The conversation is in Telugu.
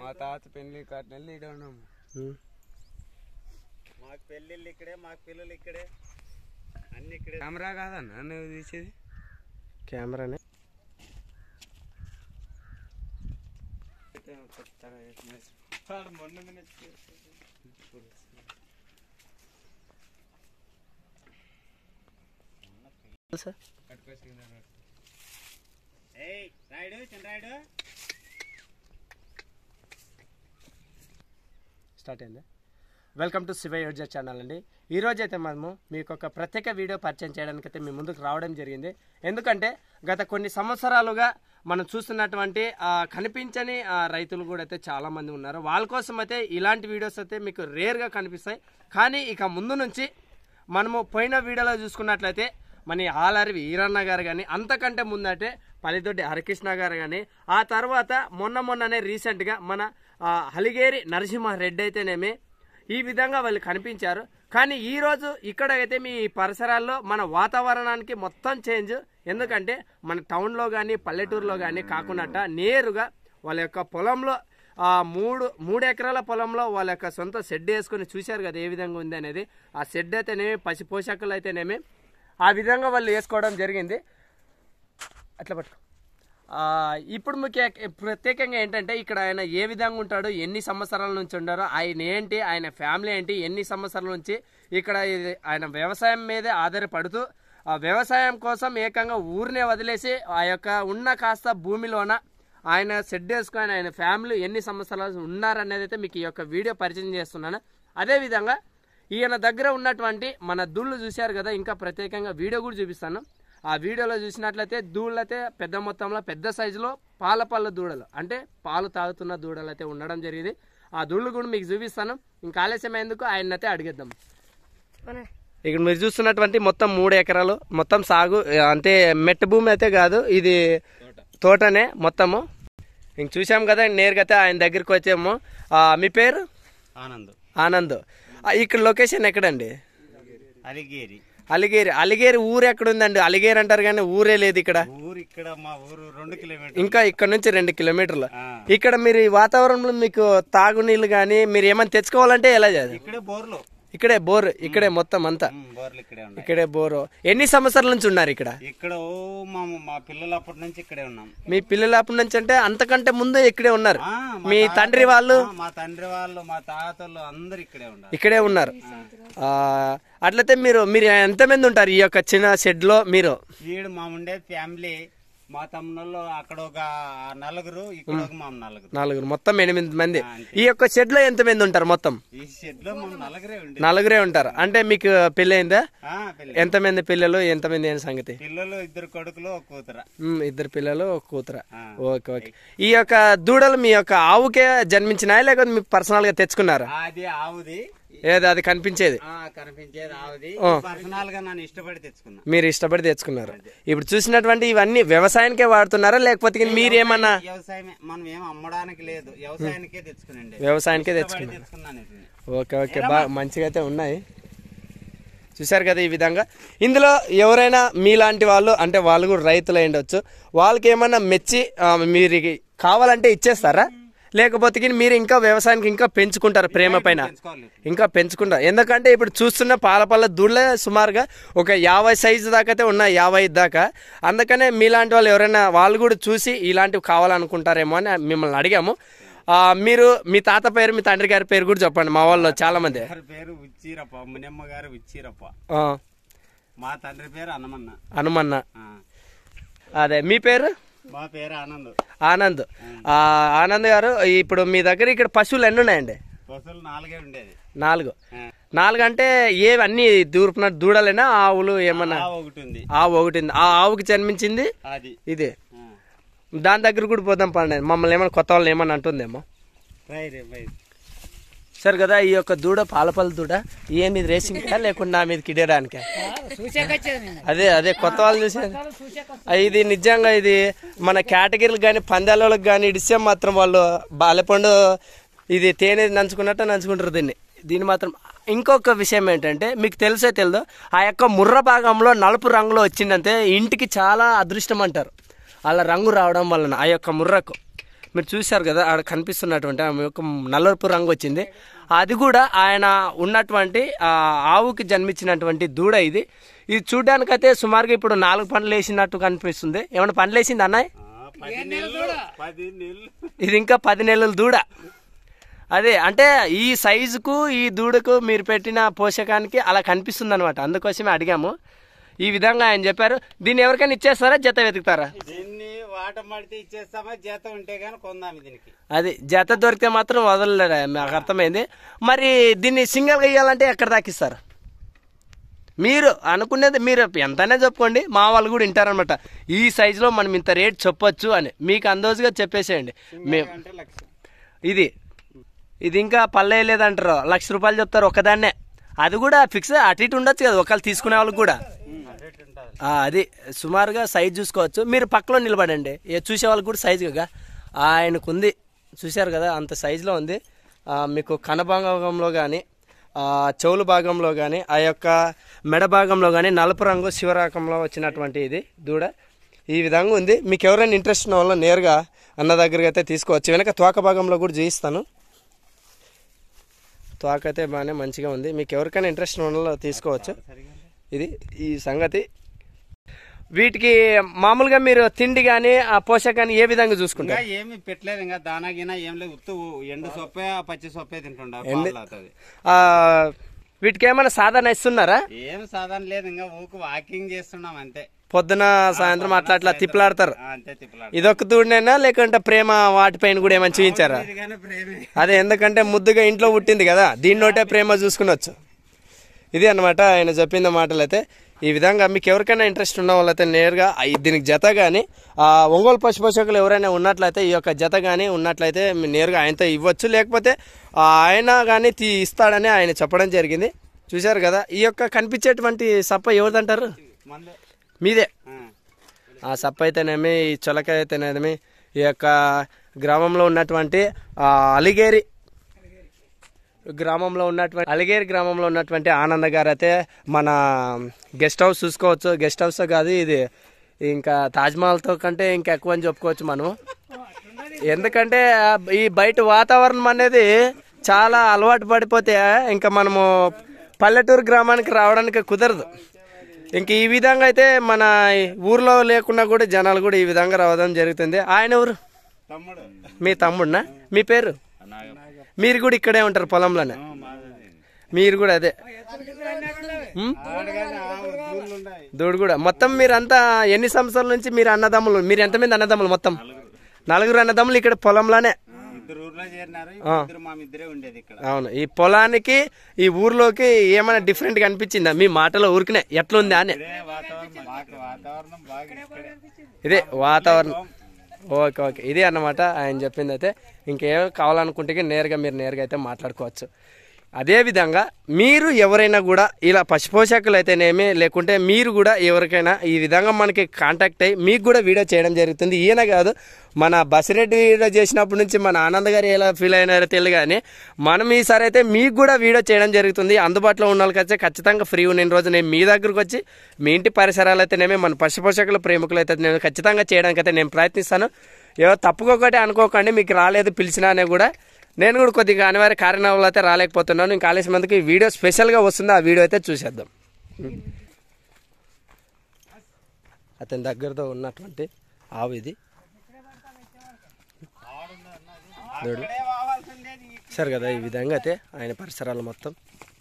మా తాత పెళ్లి కాటినెల్లి ఇక్కడ ఉన్నాము మాకు పెళ్ళిళ్ళు ఇక్కడే మాకు పిల్లలు ఇక్కడే అన్ని ఇక్కడే కెమెరా కాదన్న నువ్వు తీసేది కెమెరానే సార్ ఏయ్ రాయుడు చంద్రాయుడు స్టార్ట్ అయింది welcome to Shiva user channel అండి ఈరోజు అయితే మనము మీకు ఒక ప్రత్యేక వీడియో పరిచయం చేయడానికి అయితే మీ ముందుకు రావడం జరిగింది ఎందుకంటే గత కొన్ని సంవత్సరాలుగా మనం చూస్తున్నటువంటి కనిపించని రైతులు కూడా అయితే చాలామంది ఉన్నారు వాళ్ళ కోసం అయితే ఇలాంటి వీడియోస్ అయితే మీకు రేర్గా కనిపిస్తాయి కానీ ఇక ముందు నుంచి మనము పోయిన వీడియోలో చూసుకున్నట్లయితే మన ఆలరివి ఈరన్న గారు కానీ అంతకంటే ముందంటే పల్లెదొడ్డి హరికృష్ణ గారు కానీ ఆ తర్వాత మొన్న మొన్ననే రీసెంట్గా మన హలిగేరి నరసింహారెడ్డి అయితేనేమి ఈ విధంగా వాళ్ళు కనిపించారు కానీ ఈరోజు ఇక్కడైతే మీ పరిసరాల్లో మన వాతావరణానికి మొత్తం చేంజ్ ఎందుకంటే మన టౌన్లో కానీ పల్లెటూరులో కానీ కాకుండా నేరుగా వాళ్ళ యొక్క పొలంలో మూడు మూడు ఎకరాల పొలంలో వాళ్ళ యొక్క సొంత షెడ్ వేసుకొని చూశారు కదా ఏ విధంగా ఉంది అనేది ఆ షెడ్ అయితేనేమి పసిపోషకులు పోషకులు అయితేనేమి ఆ విధంగా వాళ్ళు వేసుకోవడం జరిగింది అట్లా పట్టుకో ఇప్పుడు మీకు ప్రత్యేకంగా ఏంటంటే ఇక్కడ ఆయన ఏ విధంగా ఉంటాడు ఎన్ని సంవత్సరాల నుంచి ఉండారో ఆయన ఏంటి ఆయన ఫ్యామిలీ ఏంటి ఎన్ని సంవత్సరాల నుంచి ఇక్కడ ఆయన వ్యవసాయం మీదే ఆధారపడుతూ ఆ వ్యవసాయం కోసం ఏకంగా ఊరినే వదిలేసి ఆ యొక్క ఉన్న కాస్త భూమిలోన ఆయన సెట్ చేసుకొని ఆయన ఫ్యామిలీ ఎన్ని సంవత్సరాలు ఉన్నారనేది అయితే మీకు ఈ యొక్క వీడియో పరిచయం చేస్తున్నాను అదేవిధంగా ఈయన దగ్గర ఉన్నటువంటి మన దుళ్ళు చూశారు కదా ఇంకా ప్రత్యేకంగా వీడియో కూడా చూపిస్తాను ఆ వీడియోలో చూసినట్లయితే దూడలైతే పెద్ద మొత్తంలో పెద్ద సైజులో పాల పళ్ళ దూడలు అంటే పాలు తాగుతున్న దూడలు అయితే ఉండడం జరిగింది ఆ దూడలు కూడా మీకు చూపిస్తాను ఇంకా ఆలస్యమైనందుకు ఆయన అయితే అడిగేద్దాం ఇక్కడ మీరు చూస్తున్నటువంటి మొత్తం మూడు ఎకరాలు మొత్తం సాగు అంటే మెట్ట భూమి అయితే కాదు ఇది తోటనే మొత్తము ఇంక చూసాం కదా నేరుగా అయితే ఆయన దగ్గరికి వచ్చాము మీ పేరు ఆనంద్ ఆనంద్ ఇక్కడ లొకేషన్ ఎక్కడండి అలిగేరి అలిగేరి అలిగేరి ఊరు ఎక్కడ ఉందండి అలిగేరి అంటారు కానీ ఊరే లేదు ఇక్కడ ఊరు ఇక్కడ మా ఊరు రెండు కిలోమీటర్ ఇంకా ఇక్కడ నుంచి రెండు కిలోమీటర్లు ఇక్కడ మీరు ఈ వాతావరణంలో మీకు తాగునీళ్ళు కానీ మీరు ఏమైనా తెచ్చుకోవాలంటే ఎలా చేయాలి ఇక్కడే బోర్లు ఇక్కడే బోర్ ఇక్కడే మొత్తం అంతా ఇక్కడే బోరు ఎన్ని సంవత్సరాల నుంచి ఉన్నారు ఇక్కడ ఇక్కడ నుంచి ఇక్కడే ఉన్నాం మీ పిల్లలు అప్పటి నుంచి అంటే అంతకంటే ముందే ఇక్కడే ఉన్నారు మీ తండ్రి వాళ్ళు మా తండ్రి వాళ్ళు మా తాతలు అందరు ఇక్కడే ఉన్నారు ఇక్కడే ఉన్నారు అట్లయితే మీరు మీరు ఎంతమంది ఉంటారు ఈ యొక్క చిన్న షెడ్ లో మీరు వీడు మా ఉండే ఫ్యామిలీ మా తమ్ముళ్ళు అక్కడ ఒక నలుగురు నలుగురు నలుగురు మొత్తం ఎనిమిది మంది ఈ యొక్క షెడ్ లో ఎంత మంది ఉంటారు మొత్తం ఈ షెడ్ లో నలుగురే నలుగురే ఉంటారు అంటే మీకు పెళ్ళైందా ఎంత మంది పిల్లలు ఎంత మంది అయిన సంగతి పిల్లలు ఇద్దరు కొడుకులు ఒక కూతుర ఇద్దరు పిల్లలు ఒక కూతుర ఓకే ఓకే ఈ యొక్క దూడలు మీ యొక్క ఆవుకే జన్మించినాయా లేకపోతే మీ పర్సనల్ గా తెచ్చుకున్నారా అది ఆవుది ఏది అది కనిపించేది మీరు ఇష్టపడి తెచ్చుకున్నారు ఇప్పుడు చూసినటువంటి ఇవన్నీ వ్యవసాయానికే వాడుతున్నారా లేకపోతే మీరు ఏమన్నా వ్యవసాయానికే తెచ్చుకునండి ఓకే ఓకే బాగా మంచిగా అయితే ఉన్నాయి చూశారు కదా ఈ విధంగా ఇందులో ఎవరైనా మీలాంటి వాళ్ళు అంటే వాళ్ళు కూడా రైతులు అయి వాళ్ళకి ఏమన్నా మెచ్చి మీరు కావాలంటే ఇచ్చేస్తారా లేకపోతే మీరు ఇంకా వ్యవసాయానికి ఇంకా పెంచుకుంటారు ప్రేమ పైన ఇంకా పెంచుకుంటారు ఎందుకంటే ఇప్పుడు చూస్తున్న పాలపల్ల దూళ్ళ సుమారుగా ఒక యాభై సైజు దాకా అయితే ఉన్నాయి యాభై దాకా అందుకనే మీలాంటి వాళ్ళు ఎవరైనా వాళ్ళు కూడా చూసి ఇలాంటివి కావాలనుకుంటారేమో అని మిమ్మల్ని అడిగాము మీరు మీ తాత పేరు మీ తండ్రి గారి పేరు కూడా చెప్పండి మా వాళ్ళు చాలా మంది మా తండ్రి పేరు హనుమన్న హనుమన్న అదే మీ పేరు మా పేరు ఆనంద్ ఆనంద్ ఆనంద్ గారు ఇప్పుడు మీ దగ్గర ఇక్కడ పశువులు ఎన్ని ఉన్నాయండి పశువులు నాలుగే ఉండేది నాలుగు నాలుగు అంటే ఏవి అన్ని దూర్పున దూడలేనా ఆవులు ఏమన్నా ఒకటి ఆవు ఒకటి ఉంది ఆ ఆవుకి జన్మించింది ఇది దాని దగ్గర కూడా పోదాం పండి మమ్మల్ని ఏమైనా కొత్త వాళ్ళని ఏమన్నా అంటుందేమో రైట్ రైట్ సరే కదా ఈ యొక్క దూడ పాలపల్లి దూడ ఏ మీద రేసింగ్ లేకుండా మీద కిడేయడానికి అదే అదే కొత్త వాళ్ళు చూసారు ఇది నిజంగా ఇది మన కేటగిరీలకు కానీ పందాలకు కానీ ఇడిస్తే మాత్రం వాళ్ళు బాలపండు ఇది తేనె నంచుకున్నట్టు నంచుకుంటారు దీన్ని దీన్ని మాత్రం ఇంకొక విషయం ఏంటంటే మీకు తెలుసో తెలియదు ఆ యొక్క ముర్ర భాగంలో నలుపు రంగులో వచ్చిందంటే ఇంటికి చాలా అదృష్టం అంటారు అలా రంగు రావడం వలన ఆ యొక్క ముర్రకు మీరు చూశారు కదా ఆడ కనిపిస్తున్నటువంటి ఆమె యొక్క నల్లరపు రంగు వచ్చింది అది కూడా ఆయన ఉన్నటువంటి ఆవుకి జన్మించినటువంటి దూడ ఇది ఇది చూడడానికైతే సుమారుగా ఇప్పుడు నాలుగు పండ్లు వేసినట్టు కనిపిస్తుంది ఏమైనా పండ్లు వేసింది అన్నయ్య ఇది ఇంకా పది నెలల దూడ అదే అంటే ఈ సైజుకు ఈ దూడకు మీరు పెట్టిన పోషకానికి అలా కనిపిస్తుంది అనమాట అందుకోసమే అడిగాము ఈ విధంగా ఆయన చెప్పారు దీన్ని ఎవరికైనా ఇచ్చేస్తారా జత వెతుకుతారా అది జత దొరికితే మాత్రం వదలలేరా నాకు అర్థమైంది మరి దీన్ని సింగల్ వేయాలంటే ఎక్కడ దాకిస్తారు మీరు అనుకునేది మీరు ఎంతనే చెప్పుకోండి మా వాళ్ళు కూడా వింటారనమాట ఈ సైజులో మనం ఇంత రేట్ చెప్పొచ్చు అని మీకు అందోజుగా చెప్పేసేయండి మేము ఇది ఇది ఇంకా లేదంటారు లక్ష రూపాయలు చెప్తారు ఒకదాన్నే అది కూడా ఫిక్స్ అటు ఇటు ఉండొచ్చు కదా ఒకళ్ళు తీసుకునే వాళ్ళకి కూడా అది సుమారుగా సైజ్ చూసుకోవచ్చు మీరు పక్కలో నిలబడండి ఏ చూసే కూడా సైజు కదా ఆయనకుంది చూశారు కదా అంత సైజులో ఉంది మీకు కనభాగంలో భాగంలో కానీ చెవుల భాగంలో కానీ ఆ యొక్క మెడ భాగంలో కానీ నలుపు రంగు శివరాకంలో వచ్చినటువంటి ఇది దూడ ఈ విధంగా ఉంది మీకు ఎవరైనా ఇంట్రెస్ట్ ఉన్న వాళ్ళు నేరుగా అన్న దగ్గరకి అయితే తీసుకోవచ్చు వెనక తోక భాగంలో కూడా చూపిస్తాను తోక అయితే బాగానే మంచిగా ఉంది మీకు ఎవరికైనా ఇంట్రెస్ట్ ఉన్న వాళ్ళు తీసుకోవచ్చు ఇది ఈ సంగతి వీటికి మామూలుగా మీరు తిండి కానీ ఆ పోషకాన్ని ఏ విధంగా చూసుకుంటారు ఏమి పెట్టలేదు ఇంకా దానా గినా ఏం లేదు ఉత్తు ఎండు సొప్పే పచ్చి సొప్పే తింటుండే వీటికి ఏమైనా సాధన ఇస్తున్నారా ఏం సాధన లేదు ఇంకా ఊకు వాకింగ్ చేస్తున్నాం అంతే పొద్దున సాయంత్రం అట్లా అట్లా తిప్పలాడతారు ఇదొక తూడినైనా లేకుంటే ప్రేమ వాటిపైన కూడా ఏమైనా చూపించారా అదే ఎందుకంటే ముద్దుగా ఇంట్లో పుట్టింది కదా దీన్నోటే ప్రేమ చూసుకునొచ్చు ఇది అనమాట ఆయన చెప్పిన మాటలు అయితే ఈ విధంగా మీకు ఎవరికైనా ఇంట్రెస్ట్ ఉన్న వాళ్ళైతే నేరుగా దీనికి జత కానీ ఆ ఒంగోలు పశుపోషకులు ఎవరైనా ఉన్నట్లయితే ఈ యొక్క జత కానీ ఉన్నట్లయితే నేరుగా ఆయనతో ఇవ్వచ్చు లేకపోతే ఆయన కానీ తీ ఇస్తాడని ఆయన చెప్పడం జరిగింది చూశారు కదా ఈ యొక్క కనిపించేటువంటి సప్ప ఎవరిదంటారు మీదే ఆ సప్ప అయితేనేమి చొలక అయితేనేమి ఈ యొక్క గ్రామంలో ఉన్నటువంటి అలిగేరి గ్రామంలో ఉన్నటువంటి అలిగేరు గ్రామంలో ఉన్నటువంటి ఆనంద గారు అయితే మన గెస్ట్ హౌస్ చూసుకోవచ్చు గెస్ట్ హౌస్ కాదు ఇది ఇంకా తాజ్మహల్తో కంటే ఇంకా ఎక్కువ అని చెప్పుకోవచ్చు మనం ఎందుకంటే ఈ బయట వాతావరణం అనేది చాలా అలవాటు పడిపోతే ఇంకా మనము పల్లెటూరు గ్రామానికి రావడానికి కుదరదు ఇంక ఈ విధంగా అయితే మన ఊర్లో లేకుండా కూడా జనాలు కూడా ఈ విధంగా రావడం జరుగుతుంది ఆయన ఊరు మీ తమ్ముడునా మీ పేరు మీరు కూడా ఇక్కడే ఉంటారు పొలంలోనే మీరు కూడా అదే దూడు కూడా మొత్తం మీరంతా ఎన్ని సంవత్సరాల నుంచి మీరు అన్నదమ్ములు మీరు ఎంతమంది అన్నదమ్ములు మొత్తం నలుగురు అన్నదమ్ములు ఇక్కడ పొలంలోనే అవును ఈ పొలానికి ఈ ఊర్లోకి ఏమైనా డిఫరెంట్ అనిపించిందా మీ మాటలో ఊరికినే ఎట్లుందా అని ఇదే వాతావరణం ఓకే ఓకే ఇదే అన్నమాట ఆయన చెప్పింది అయితే ఇంకేమో కావాలనుకుంటే నేరుగా మీరు నేరుగా అయితే మాట్లాడుకోవచ్చు అదేవిధంగా మీరు ఎవరైనా కూడా ఇలా పశుపోషకులు అయితేనేమి లేకుంటే మీరు కూడా ఎవరికైనా ఈ విధంగా మనకి కాంటాక్ట్ అయ్యి మీకు కూడా వీడియో చేయడం జరుగుతుంది ఈయన కాదు మన బసిరెడ్డి వీడియో చేసినప్పటి నుంచి మన ఆనంద్ గారు ఎలా ఫీల్ అయినారో తెలియదు కానీ మనం ఈసారి అయితే మీకు కూడా వీడియో చేయడం జరుగుతుంది అందుబాటులో ఉన్న వాళ్ళకైతే ఖచ్చితంగా ఫ్రీ ఉన్న రోజు నేను మీ దగ్గరకు వచ్చి మీ ఇంటి పరిసరాలు అయితేనేమి మన పశుపోషకులు ప్రేమికులు అయితే నేను ఖచ్చితంగా చేయడానికి అయితే నేను ప్రయత్నిస్తాను ఏదో తప్పుకోకటి అనుకోకండి మీకు రాలేదు పిలిచినా కూడా నేను కూడా కొద్దిగా అనివార్య కారణాలు అయితే రాలేకపోతున్నాను ఇంకా ఆలస్యం అందుకు వీడియో స్పెషల్గా వస్తుంది ఆ వీడియో అయితే చూసేద్దాం అతని దగ్గరతో ఉన్నటువంటి ఆవు ఇది సరే కదా ఈ విధంగా అయితే ఆయన పరిసరాలు మొత్తం